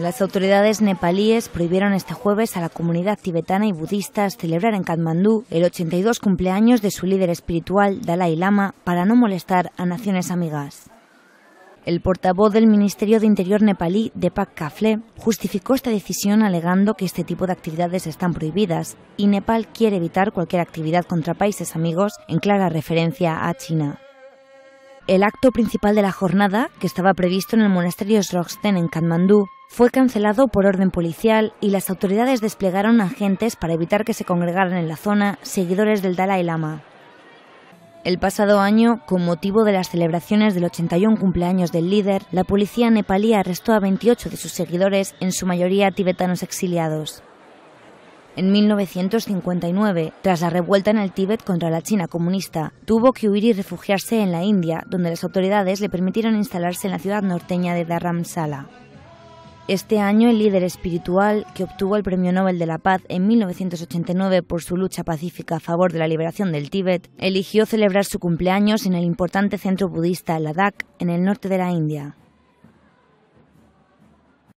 Las autoridades nepalíes prohibieron este jueves a la comunidad tibetana y budista celebrar en Katmandú el 82 cumpleaños de su líder espiritual, Dalai Lama, para no molestar a naciones amigas. El portavoz del Ministerio de Interior nepalí, Deepak Kafle, justificó esta decisión alegando que este tipo de actividades están prohibidas y Nepal quiere evitar cualquier actividad contra países amigos en clara referencia a China. El acto principal de la jornada, que estaba previsto en el monasterio Srogsten en Kathmandú, fue cancelado por orden policial y las autoridades desplegaron agentes para evitar que se congregaran en la zona seguidores del Dalai Lama. El pasado año, con motivo de las celebraciones del 81 cumpleaños del líder, la policía nepalí arrestó a 28 de sus seguidores, en su mayoría tibetanos exiliados. En 1959, tras la revuelta en el Tíbet contra la China comunista, tuvo que huir y refugiarse en la India, donde las autoridades le permitieron instalarse en la ciudad norteña de Dharamsala. Este año, el líder espiritual, que obtuvo el Premio Nobel de la Paz en 1989 por su lucha pacífica a favor de la liberación del Tíbet, eligió celebrar su cumpleaños en el importante centro budista Ladakh, en el norte de la India.